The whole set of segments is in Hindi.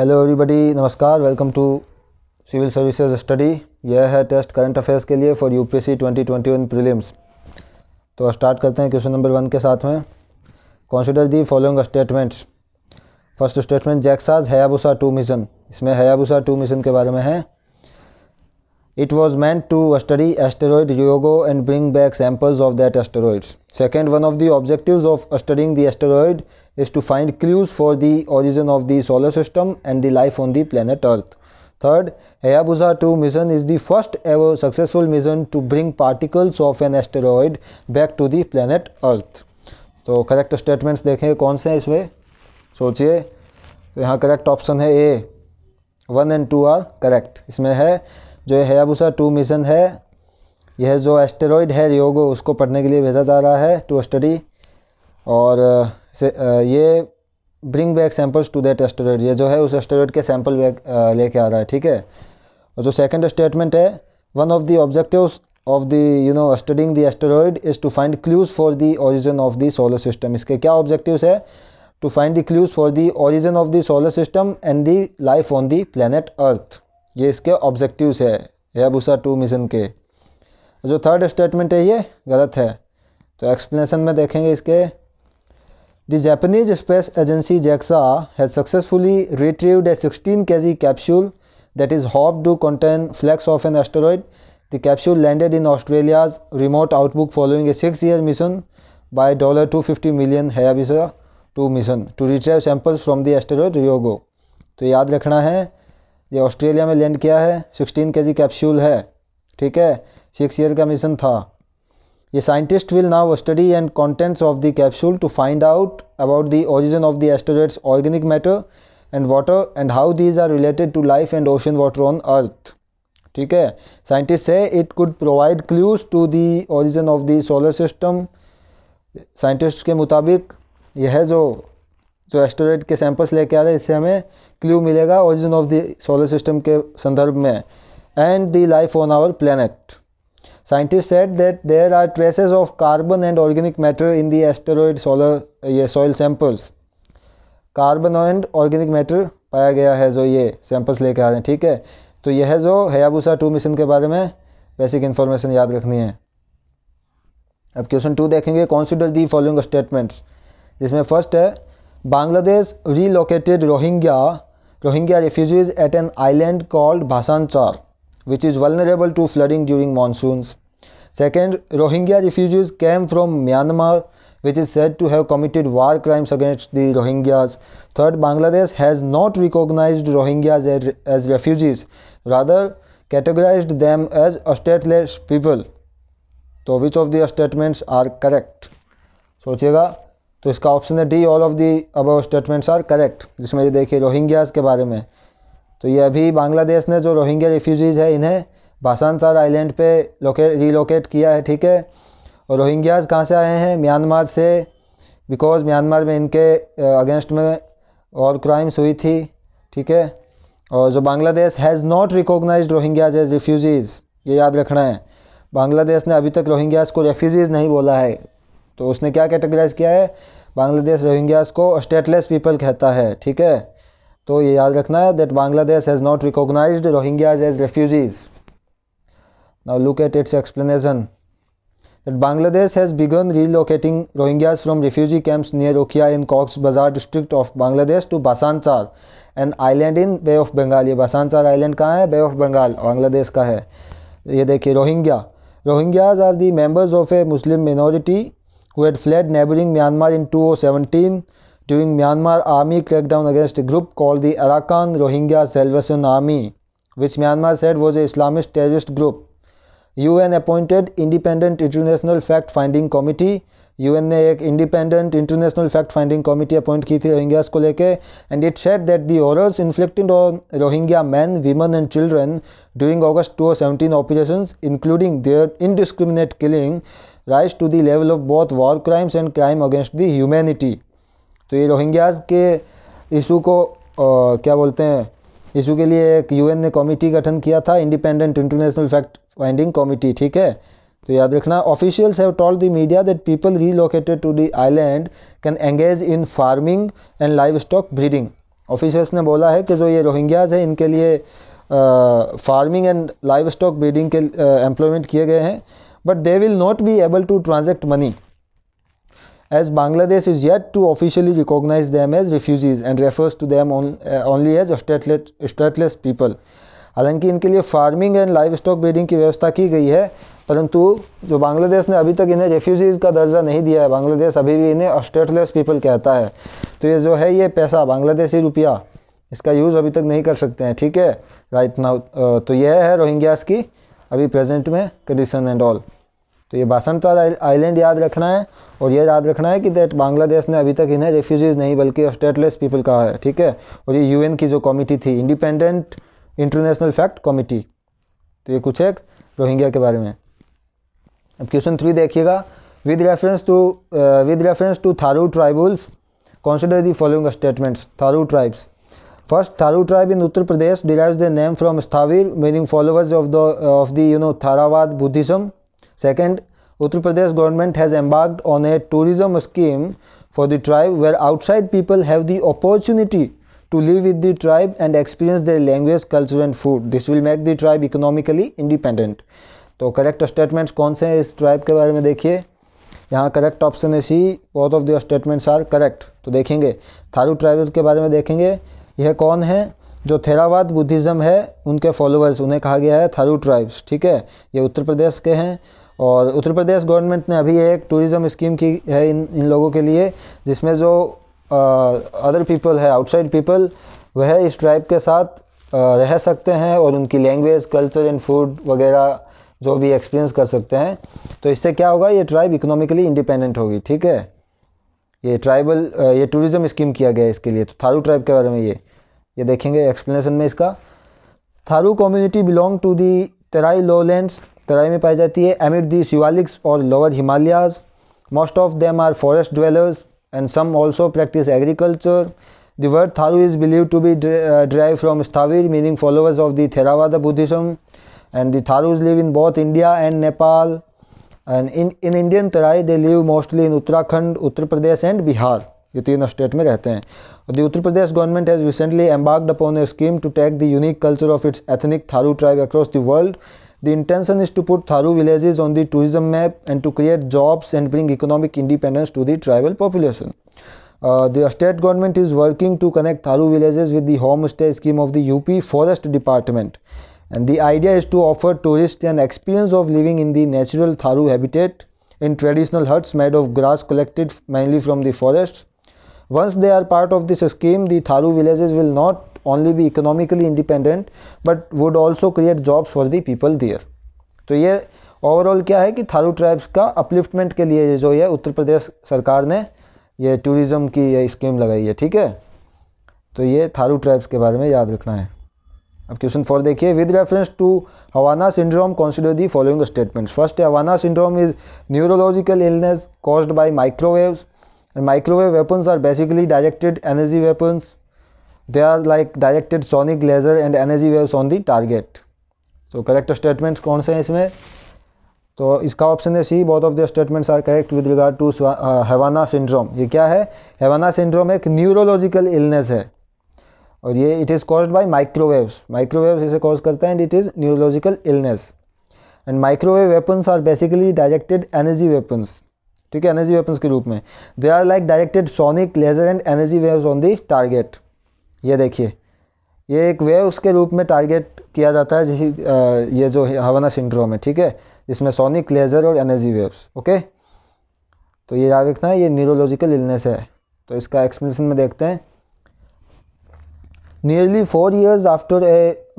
हेलो एवरीबॉडी नमस्कार welcome to civil services study यह है टेस्ट करंट अफेयर्स के लिए फॉर यूपीएससी 2021 प्रीलिम्स तो स्टार्ट करते हैं क्वेश्चन नंबर वन के साथ में consider the following statements first statement JAXA's Hayabusa two mission इसमें हयाबुसा टू मिशन के बारे में है it was meant to study asteroid Ryugu and bring back samples of that asteroid. Second one of the objective of studying the asteroid is to find clues for the origin of the solar system and the life on the planet Earth. Third, Hayabusa 2 mission is the first ever successful mission to bring particles of an asteroid back to the planet Earth. तो करेक्ट स्टेटमेंट्स देखें कौन से हैं इसमें सोचिए तो यहाँ करेक्ट ऑप्शन है A one and two are correct इसमें है जो हयाबुसा टू मिशन है यह जो एस्टेरॉयड है रियोगो उसको पढ़ने के लिए भेजा जा रहा है टू स्टडी और से ये bring back samples to that asteroid ये जो है उस एस्टेरॉयड के सैम्पल बैक लेके आ रहा है ठीक है और जो सेकंड स्टेटमेंट है one of the objectives of the you no studying the asteroid is to find clues for the origin of the solar system इसके क्या ऑब्जेक्टिव्स है to find the clues for the origin of the solar system and the life on the planet अर्थ ये इसके ऑब्जेक्टिव्स है हेबूसा टू मिशन के जो थर्ड स्टेटमेंट है ये गलत है तो एक्सप्लेनेशन में देखेंगे इसके The Japanese space agency JAXA has successfully retrieved a 16 kg capsule that is hoped to contain flecks of an asteroid. The capsule landed in Australia's remote outback following a 6-year mission by $250 million Hayabusa 2 mission to retrieve samples from the asteroid Ryugu. तो याद रखना है ये ऑस्ट्रेलिया में लैंड किया है 16 के कैप्सूल है ठीक है सिक्स ईयर का मिशन था ये scientist will now study and contents of the capsule to find out about the origin of the asteroids organic matter and water and how these are related to life and ocean water on Earth ठीक है साइंटिस्ट है it could provide clues to the origin of the solar system scientist के मुताबिक यह जो जो एस्ट्रोजेट के सैंपल्स लेके आ रहे हैं इससे हमें क्ल्यू मिलेगा origin of the solar system के संदर्भ में and the life on our planet Scientists said that there are traces of carbon and organic matter in the asteroid solar ये uh, soil samples. Carbon and organic matter पाया गया है जो ये सैंपल्स लेके आ रहे हैं ठीक है तो यह है जो हयाबूसा टू मिशन के बारे में बेसिक इन्फॉर्मेशन याद रखनी है अब क्वेश्चन टू देखेंगे कॉन्सिडर दी फॉलोइंग स्टेटमेंट्स जिसमें फर्स्ट है Bangladesh relocated Rohingya Rohingya refugees at an island called Bhasan Char which is vulnerable to flooding during monsoons Second, Rohingya refugees came from Myanmar, which is said to have committed war crimes against the Rohingyas. Third, Bangladesh has not recognized Rohingyas as refugees, rather, categorized them as stateless people. तो which of the statements are correct सोचिएगा तो इसका ऑप्शन है डी ऑल ऑफ दी अब स्टेटमेंट्स आर करेक्ट जिसमें ये देखिए रोहिंग्याज के बारे में तो ये अभी बांग्लादेश ने जो रोहिंग्या रिफ्यूजीज़ है इन्हें बासानसार आइलैंड पे लोकेट रीलोकेट किया है ठीक है और रोहिंग्याज कहाँ से आए हैं म्यांमार से बिकॉज़ म्यांमार में इनके अगेंस्ट में और क्राइम्स हुई थी ठीक है और जो Bangladesh has not recognise Rohingyas as refugees ये याद रखना है बांग्लादेश ने अभी तक रोहिंग्याज को रेफ्यूज़ीज़ नहीं बोला है तो उसने क्या कैटेगराइज किया है बांग्लादेश रोहिंग्याज को स्टेटलेस पीपल कहता है ठीक है तो ये याद रखना है that Bangladesh has not recognise Rohingyas as refugees Now look at its explanation. That Bangladesh has begun relocating Rohingyas from refugee camps near Okhia in Cox's Bazar district of Bangladesh to Basanchar, an island in bay of bengal ye basanchar island कहाँ hai bay of bengal bangladesh ka hai ye देखिए rohingya rohingyas are the members of a muslim minority who had fled neighboring Myanmar in 2017 during Myanmar army crackdown against a group called the Arakan Rohingya Salvation Army, which Myanmar said was a Islamist terrorist group. UN appointed independent international fact finding committee UN ने एक independent international fact finding committee appoint की थी रोहिंग्यास को लेके and it said that the horrors inflicted on Rohingya men women and children during August two seventeen operation including their indiscriminate killing rise to the level of both war crimes and crime against the humanity तो ये रोहिंग्याज के इशू को आ, क्या बोलते हैं इशू के लिए एक यूएन ने कमिटी गठन किया था independent international fact finding committee ठीक है तो याद रखना officials have told the media that people relocated to the island can engage in farming and livestock breeding officials ने बोला है कि जो ये रोहिंग्याज हैं इनके लिए farming and livestock breeding के एम्प्लॉयमेंट किए गए हैं but they will not be able to transact money as Bangladesh is yet to officially recognise them as refugees and refers to them only as stateless people हालांकि इनके लिए farming and livestock breeding की व्यवस्था की गई है परंतु जो बांग्लादेश ने अभी तक इन्हें रेफ्यूजीज़ का दर्जा नहीं दिया है बांग्लादेश अभी भी इन्हें स्टेटलेस पीपल कहता है तो ये जो है ये पैसा बांग्लादेशी रुपया इसका यूज़ अभी तक नहीं कर सकते हैं ठीक है राइट नाउ तो यह है रोहिंग्यास की अभी प्रेजेंट में कंडीशन एंड ऑल तो ये बासनचार आइलैंड याद रखना है और ये याद रखना है कि दैट बांग्लादेश ने अभी तक इन्हें रेफ्यूजीज़ नहीं बल्कि स्टेटलेस पीपल कहा है ठीक है और ये यूएन की जो कमेटी थी इंडिपेंडेंट इंटरनेशनल फैक्ट कमिटी तो ये कुछ है रोहिंग्या के बारे में अब क्वेश्चन थ्री देखिएगा with reference to with reference to Tharu tribals consider the following statements Tharu tribes first Tharu tribe in Uttar Pradesh derive the name from स्थावीर meaning followers of the of the you know Theravada Buddhism second Uttar Pradesh government has embarked on a tourism scheme for the tribe where outside people have the opportunity to live with the tribe and experience their language, culture and food. This will make the tribe economically independent. तो करेक्ट स्टेटमेंट्स कौन से हैं इस ट्राइब के बारे में देखिए यहाँ करेक्ट ऑप्शन है C both of the statements are correct तो देखेंगे थारू ट्राइब के बारे में देखेंगे यह कौन है जो थेरावाद बुद्धिज़्म है उनके फॉलोअर्स उन्हें कहा गया है थारू ट्राइब्स ठीक है ये उत्तर प्रदेश के हैं और उत्तर प्रदेश गवर्नमेंट ने अभी एक टूरिज़्म स्कीम की है इन इन लोगों के लिए जिसमें जो अदर पीपल है आउटसाइड पीपल वह इस ट्राइब के साथ रह सकते हैं और उनकी लैंग्वेज कल्चर एंड फूड वगैरह जो भी एक्सपीरियंस कर सकते हैं तो इससे क्या होगा ये ट्राइब इकोनॉमिकली इंडिपेंडेंट होगी ठीक है ये ट्राइबल ये टूरिज्म स्कीम किया गया है इसके लिए तो थारू ट्राइब के बारे में ये ये देखेंगे एक्सप्लेनेशन में इसका Tharu community belong to the Terai lowlands Terai में पाई जाती है एमिर दी शिवालिक्स और lower Himalayas most of them are forest dwellers and some also practice agriculture. The word Tharu is believed to be uh, derived from Sthavir, meaning followers of the Theravada Buddhism. And the Tharus live in both India and Nepal. And in, in Indian Terai, they live mostly in Uttarakhand, Uttar Pradesh, and Bihar. the तीन स्टेट में रहते हैं the Uttar Pradesh government has recently embarked upon a scheme to take the unique culture of its ethnic Tharu the intention is to put Tharu villages on the tourism map and to create jobs and bring economic independence to the tribal population. Uh, the state government is working to connect Tharu villages with the homestay scheme of the UP Forest Department. And the idea is to offer tourists an experience of living in the natural Tharu habitat in traditional huts made of grass collected mainly from the forests. Once they are part of this scheme, the Tharu villages will not only be economically independent but would also create jobs for the people there तो ये ओवरऑल क्या है कि थारू ट्राइब्स का अपलिफ्टमेंट के लिए जो है उत्तर प्रदेश सरकार ने ये टूरिज़्म की ये स्कीम लगाई है ठीक है तो ये थारू ट्राइब्स के बारे में याद रखना है अब क्वेश्चन फोर देखिए with reference to Havana syndrome consider the following statements first Havana syndrome is neurological illness caused by microwaves and microwave weapons are basically directed energy weapons They are like directed sonic laser and energy waves on the target. So correct statements कौन से हैं इसमें तो इसका ऑप्शन है C both of the statements are correct with regard to Havana syndrome ये क्या है हैवाना सिंड्रोम एक न्यूरोलॉजिकल इलनेस है और ये it is caused by microwaves microwaves इसे कॉज करता है and it is neurological illness and microwave weapons are basically directed energy weapons ठीक है एनर्जी वेपन्स के रूप में they are like directed sonic laser and energy waves on the target ये देखिए ये एक वेव उसके रूप में टारगेट किया जाता है जी ये जो हवाना सिंड्रोम है ठीक है जिसमें सोनिक लेजर और एनर्जी वेव्स ओके तो ये याद रखना है ये न्यूरोलॉजिकल इलनेस है तो इसका एक्सप्लेनेशन में देखते हैं nearly four years after a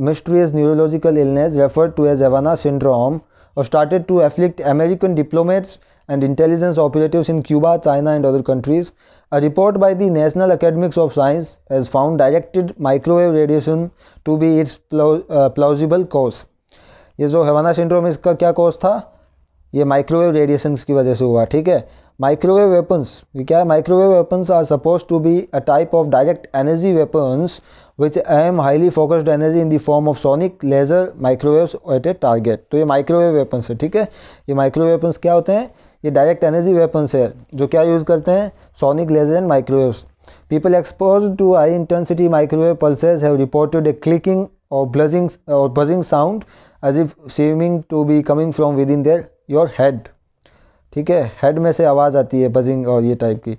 mysterious neurological illness refer to as Havana syndrome और started to afflict American diplomats and intelligence operatives in Cuba, China, and other countries. A report by the National Academies of Science has found directed microwave radiation to be its plausible cause. ये जो हवाना सिंड्रोम इसका क्या कॉज था ये माइक्रोवेव रेडिएशंस की वजह से हुआ ठीक है माइक्रोवेव वेपन्स क्या है microwave weapons are suppose to be a type of direct energy weapons which aim highly focused energy in the form of sonic laser microwave at a target तो ये माइक्रोवेव वेपन्स है ठीक है ये माइक्रोवेव वेपन्स क्या होते हैं ये डायरेक्ट एनर्जी वेपन्स है जो क्या यूज करते हैं sonic laser and microwave people expose to high intensity microwave pulses है क्लिकिंग और ब्लजिंग और buzzing sound as if seeming to be coming from within there your head ठीक है हेड में से आवाज़ आती है बजिंग और ये टाइप की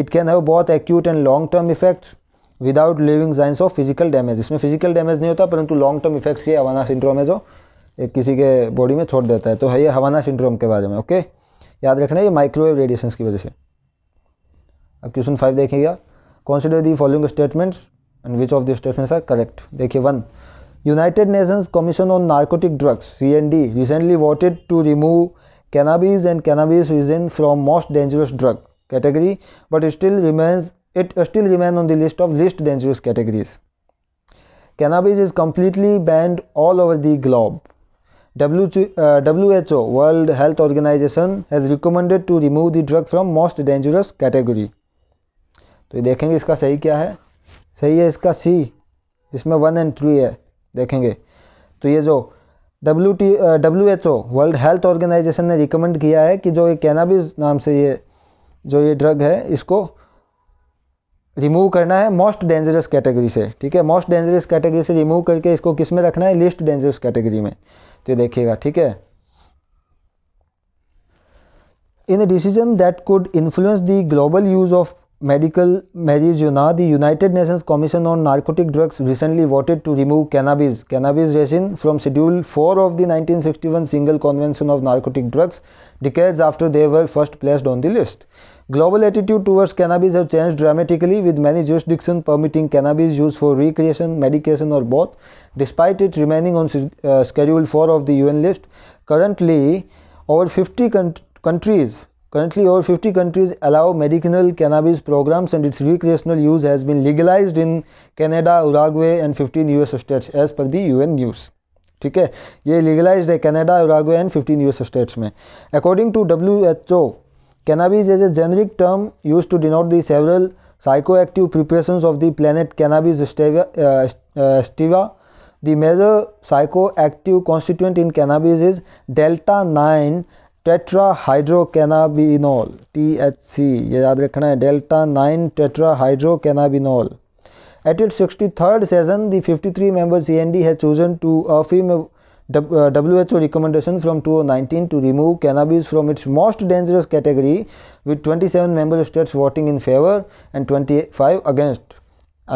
इट कैन हैव बहुत acute and long term effects without leaving signs of physical damage इसमें फिजिकल डैमेज नहीं होता परंतु लॉन्ग टर्म इफेक्ट्स ये हवाना सिंड्रोम है जो एक किसी के बॉडी में छोड़ देता है तो है ये हवाना सिंड्रोम के बारे में ओके याद रखना ये माइक्रोवेव रेडिएशन की वजह से अब क्वेश्चन फाइव देखिएगा consider the following statements and which of the statements are correct देखिए one United Nations Commission on Narcotic Drugs C N D recently voted to remove cannabis and cannabis is in from most dangerous drug category but it still remains it still remain on the list of least dangerous categories cannabis is completely banned all over the globe WHO World Health Organization has recommended to remove the drug from most dangerous category तो ये देखेंगे इसका सही क्या है सही है इसका सी जिसमें वन एंड थ्री है देखेंगे तो ये जो W T W H O World Health Organisation ने रिकमेंड किया है कि जो ये कैनाबिस नाम से ये जो ये ड्रग है इसको रिमूव करना है मोस्ट डेंजरस कैटेगरी से ठीक है मोस्ट डेंजरस कैटेगरी से रिमूव करके इसको किस में रखना है लिस्ट डेंजरस कैटेगरी में तो ये देखिएगा ठीक है in decision that could could influence global use of medical marijuana, the United Nations Commission on Narcotic Drugs recently voted to remove cannabis, cannabis resin from Schedule 4 of the 1961 Single Convention of Narcotic Drugs, decades after they were first placed on the list. Global attitude towards cannabis have changed dramatically with many jurisdictions permitting cannabis use for recreation, medication or both, despite it remaining on uh, Schedule 4 of the UN list. Currently, over 50 countries Currently, over 50 countries allow medicinal cannabis programs and its recreational use has been legalized in Canada, Uruguay and 15 US states as per the UN news. ठीक है ये लीगलाइज है Canada Uruguay and 15 U.S. states में according to W H O cannabis is a generic term use to denote psychoactive preparations of the plant cannabis sativa. Uh, uh, the major psychoactive constituent in cannabis is delta 9 tetrahydrocannabinol (THC) ये याद रखना है delta nine tetrahydrocannabinol at its sixty session the 53 members CND has chosen to affirm W H O recommendation from two nineteen to remove cannabis from its most dangerous category with twenty seven member states voting in favour and twenty five against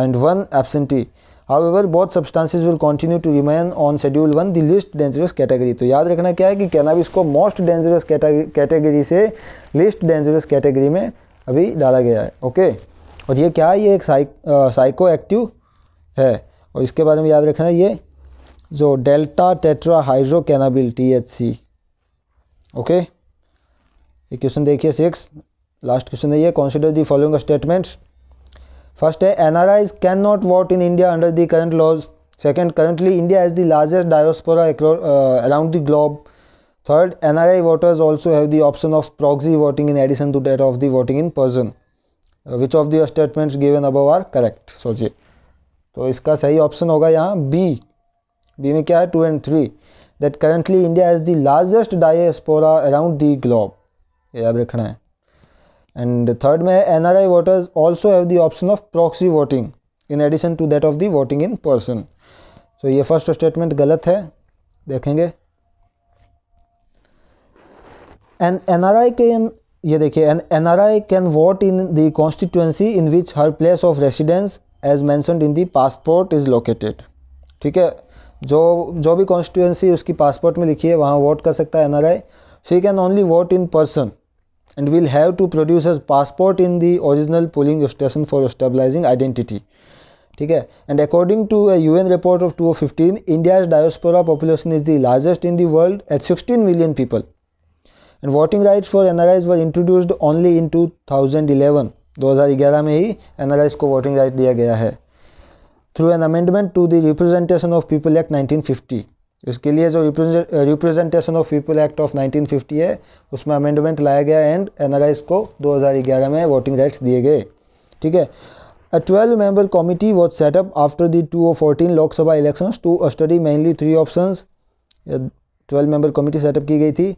and one absentee However, both substances will continue to remain on Schedule 1, the least dangerous category. तो याद रखना क्या है कि कैनाबिस को most dangerous category से least dangerous category में अभी डाला गया है okay? और ये क्या है ये एक साइक, साइको एक्टिव है और इसके बारे में याद रखना ये जो delta tetrahydrocannabinol T H C okay ये क्वेश्चन देखिए सिक्स लास्ट क्वेश्चन है ये consider the following statements first है NRI can not vote in India under the current laws second currently India is the largest diaspora around the globe third NRI voters also have the option of proxy voting in addition to that of the voting in person which of the statement given अब आर करेक्ट सोचिए तो इसका सही ऑप्शन होगा यहाँ बी बी में क्या है two and three that currently India is the largest diaspora around the globe याद रखना है एंड थर्ड में N R I voters also have option of proxy voting in addition to that of the voting in person so ये फर्स्ट स्टेटमेंट गलत है देखेंगे एंड एन आर आई के ये देखिए N N R I can vote in the constituency in which her place of residence as mentioned in the passport is located ठीक है जो जो भी कॉन्स्टिट्यूएंसी उसकी पासपोर्ट में लिखी है वहाँ वोट कर सकता है N R I so you can only vote in person and will have to produce his passport in the original polling station for stabilizing identity. And according to a UN report of 2015, India's diaspora population is the largest in the world at 16 million people. And voting rights for NRIs were introduced only in 2011. 2011 NRIs ko voting rights Through an amendment to the Representation of People Act 1950. इसके लिए जो Representation of People Act of 1950 है उसमें अमेंडमेंट लाया गया एंड एन को 2011 में वोटिंग राइट्स दिए गए ठीक है a twelve member committee was setup after the two of fourteen Lok Sabha election to study mainly three option twelve member committee setup की गई थी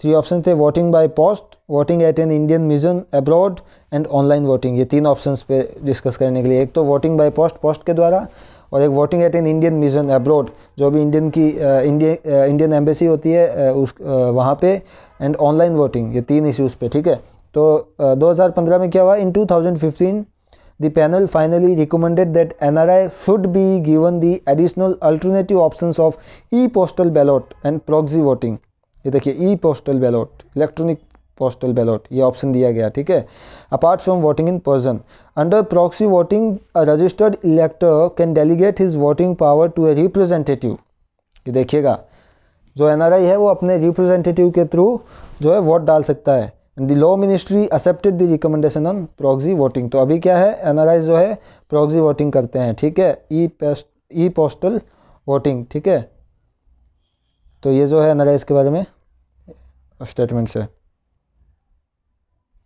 थ्री ऑप्शन थे voting by post voting eight an Indian mission abroad and online voting ये तीन ऑप्शंस पे डिस्कस करने के लिए एक तो वोटिंग बाय पोस्ट पोस्ट के द्वारा और एक voting at in Indian mission abroad जो भी इंडियन की इंडिया इंडियन एम्बेसी होती है उस वहाँ पे एंड ऑनलाइन वोटिंग ये तीन इश्यूज़ पे ठीक है तो दो हज़ार में क्या हुआ in 2015 thousand fifteen finally recommended that an that NRI should be given the additional alternative options of e-postal ballot and proxy voting. ये देखिए e postal ballot electronic postal ballot ये ऑप्शन दिया गया ठीक है apart from voting in person under proxy voting registered elector can delegate his voting power to a representative ये देखिएगा जो एन है वो अपने रिप्रेजेंटेटिव के थ्रू जो है वोट डाल सकता है and the law ministry accepted the recommendation on proxy voting तो अभी क्या है एन जो है प्रॉक्सी वोटिंग करते हैं ठीक है ई पेस्ट ई पोस्टल वोटिंग ठीक है तो ये जो है एन के बारे में स्टेटमेंट्स है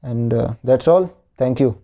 and uh, that's all thank you